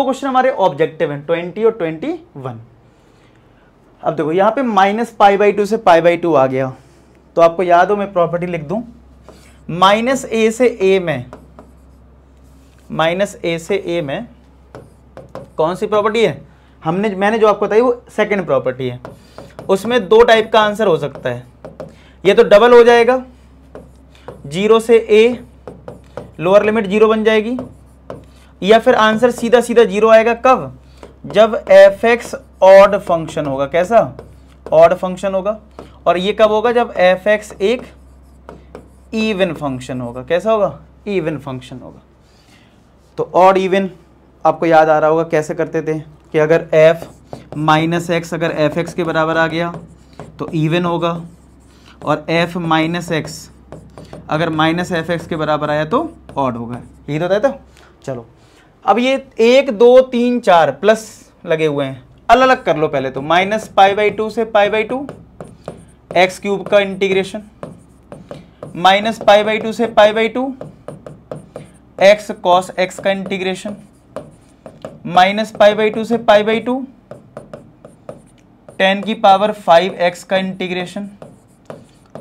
दो क्वेश्चन हमारे ऑब्जेक्टिव हैं ट्वेंटी और ट्वेंटी वन अब देखो यहां पे माइनस पाई बाई टू से पाई बाई टू आ गया तो आपको याद हो मैं प्रॉपर्टी लिख दू माइनस ए से ए में माइनस ए से ए में कौन सी प्रॉपर्टी है हमने मैंने जो आपको बताई वो सेकंड प्रॉपर्टी है उसमें दो टाइप का आंसर हो सकता है ये तो डबल हो जाएगा जीरो से ए लोअर लिमिट जीरो बन जाएगी या फिर आंसर सीधा सीधा जीरो आएगा कब जब एफ एक्स ऑड फंक्शन होगा कैसा ऑड फंक्शन होगा और ये कब होगा जब एफ एक्स एक इवन फंक्शन होगा कैसा होगा ईवन फंक्शन होगा तो ऑड इवन आपको याद आ रहा होगा कैसे करते थे कि अगर एफ माइनस एक्स अगर एफ एक्स के बराबर आ गया तो ईवन होगा और एफ माइनस एक्स अगर माइनस एफ एक्स के बराबर आया तो ऑड होगा यही तो रहता तो? चलो अब ये एक दो तीन चार प्लस लगे हुए हैं अलग अलग कर लो पहले तो माइनस पाई बाई टू से pi by two X cube का integration minus pi by two से pi by two X cos X का integration minus pi by two से पाई बाई टू टेन की पावर फाइव एक्स का integration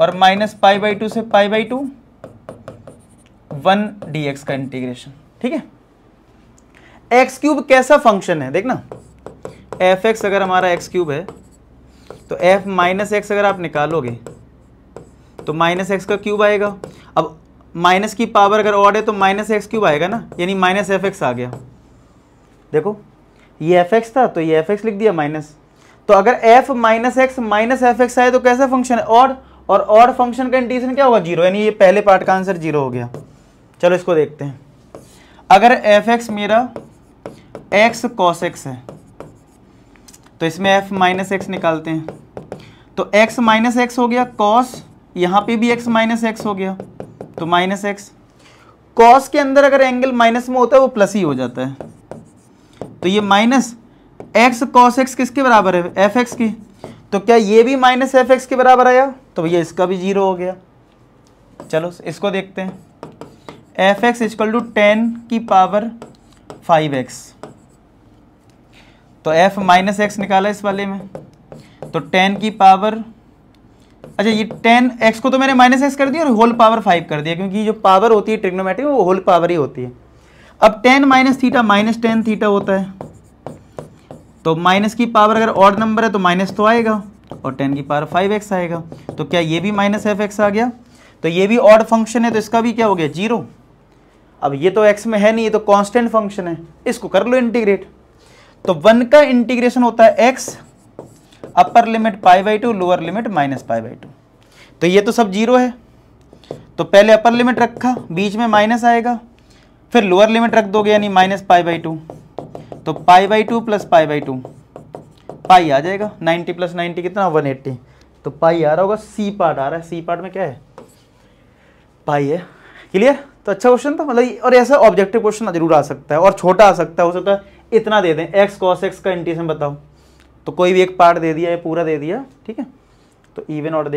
और minus pi by two से pi by two one D X का integration ठीक है एक्स क्यूब कैसा फंक्शन है देखना एफ एक्स अगर हमारा एक्स क्यूब है तो एफ माइनस एक्स अगर आप निकालोगे तो माइनस एक्स का क्यूब आएगा अब माइनस की पावर अगर ऑड है तो माइनस एक्स क्यूब आएगा ना यानी माइनस एफ एक्स आ गया देखो ये एफ एक्स था तो ये एफ एक्स लिख दिया माइनस तो अगर F minus X minus F X आए तो कैसा फंक्शन है ऑड और ऑड फंक्शन का इंटीजन क्या होगा जीरो यानी ये पहले पार्ट का आंसर जीरो हो गया चलो इसको देखते हैं अगर एफ एक्स मेरा एक्स कॉस एक्स है तो इसमें एफ माइनस एक्स निकालते हैं तो एक्स माइनस एक्स हो गया कॉस यहां पे भी एक्स माइनस एक्स हो गया तो माइनस एक्स कॉस के अंदर अगर एंगल माइनस में होता है वो प्लस ही हो जाता है तो ये माइनस एक्स कॉस एक्स किसके बराबर है एफ एक्स की तो क्या ये भी माइनस एफ एक्स के बराबर आया तो भैया इसका भी जीरो हो गया चलो इसको देखते हैं F X is equal to ten की पावर फाइव एक्स तो एफ माइनस एक्स निकाला इस वाले में तो टेन की पावर अच्छा ये टेन एक्स को तो मैंने माइनस एक्स कर दिया और होल पावर फाइव कर दिया क्योंकि जो पावर होती है ट्रिग्नोमेट्रिक वो होल पावर ही होती है अब ten minus theta minus ten theta होता है तो माइनस की पावर अगर ऑड नंबर है तो माइनस तो आएगा और टेन की पावर फाइव एक्स आएगा तो क्या ये भी माइनस एफ एक्स आ गया तो ये भी ऑड फंक्शन है तो इसका भी क्या हो गया जीरो अब ये तो एक्स में है नहीं ये तो कॉन्स्टेंट फंक्शन है इसको कर लो इंटीग्रेट तो वन का इंटीग्रेशन होता है X upper limit pi by two lower limit minus pi by two तो ये तो सब जीरो है तो पहले अपर लिमिट रखा बीच में माइनस आएगा फिर लोअर लिमिट रख दोगे यानी माइनस पाई बाई टू तो pi by two plus pi by two pi आ जाएगा 90 प्लस 90 कितना 180 तो पाई आ रहा होगा सी पार्ट आ रहा है सी पार्ट में क्या है पाई है क्लियर तो अच्छा क्वेश्चन था मतलब और ऐसा ऑब्जेक्टिव क्वेश्चन जरूर आ सकता है और छोटा आ सकता है हो सकता है इतना दे दें एक्स कॉस एक्स का इंटीसन बताओ तो कोई भी एक पार्ट दे दिया या पूरा दे दिया ठीक है तो इवन ऑर्डर देख